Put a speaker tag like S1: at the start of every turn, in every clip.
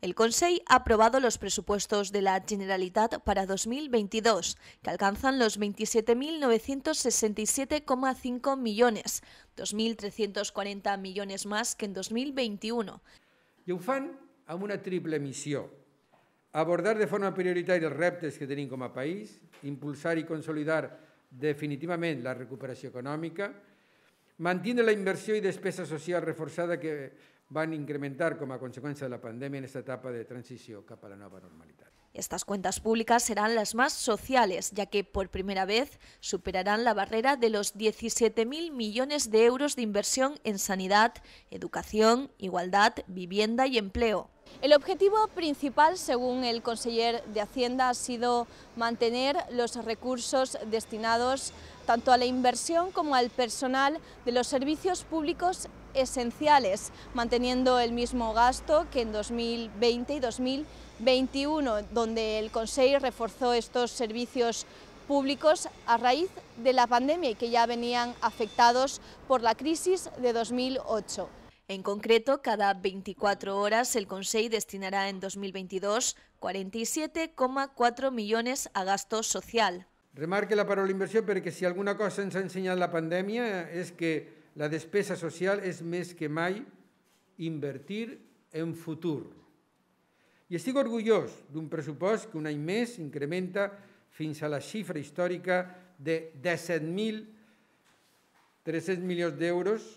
S1: El Consejo ha aprobado los presupuestos de la Generalitat para 2022, que alcanzan los 27.967,5 millones, 2.340 millones más que en 2021.
S2: I fan una triple misión, Abordar de forma prioritaria los reptes que tienen como país, impulsar y consolidar definitivamente la recuperación económica, mantiene la inversió i despesa social reforçada que van incrementar com a conseqüència de la pandèmia en aquesta etapa de transició cap a la nova normalitat.
S1: Estas cuentas públicas serán las más sociales, ya que por primera vez superarán la barrera de los 17.000 millones de euros de inversión en sanidad, educación, igualdad, vivienda y empleo. El objetivo principal, según el conseller de Hacienda, ha sido mantener los recursos destinados tanto a la inversión como al personal de los servicios públicos esenciales, manteniendo el mismo gasto que en 2020 y 2021, donde el Consejo reforzó estos servicios públicos a raíz de la pandemia y que ya venían afectados por la crisis de 2008. En concreto, cada 24 horas el Consejo destinará en 2022 47,4 millones a gasto social.
S2: Remarque la palabra inversión porque si alguna cosa nos ha enseñado la pandemia es que la despesa social és més que mai invertir en futur. I estic orgullós d'un pressupost que un any més incrementa fins a la xifra històrica de 17.300 milions d'euros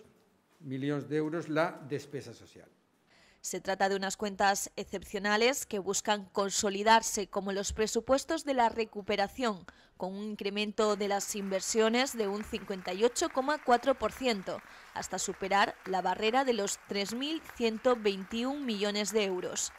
S2: milions d'euros la despesa social.
S1: Se trata de unas cuentas excepcionales que buscan consolidarse como los presupuestos de la recuperación, con un incremento de las inversiones de un 58,4%, hasta superar la barrera de los 3.121 millones de euros.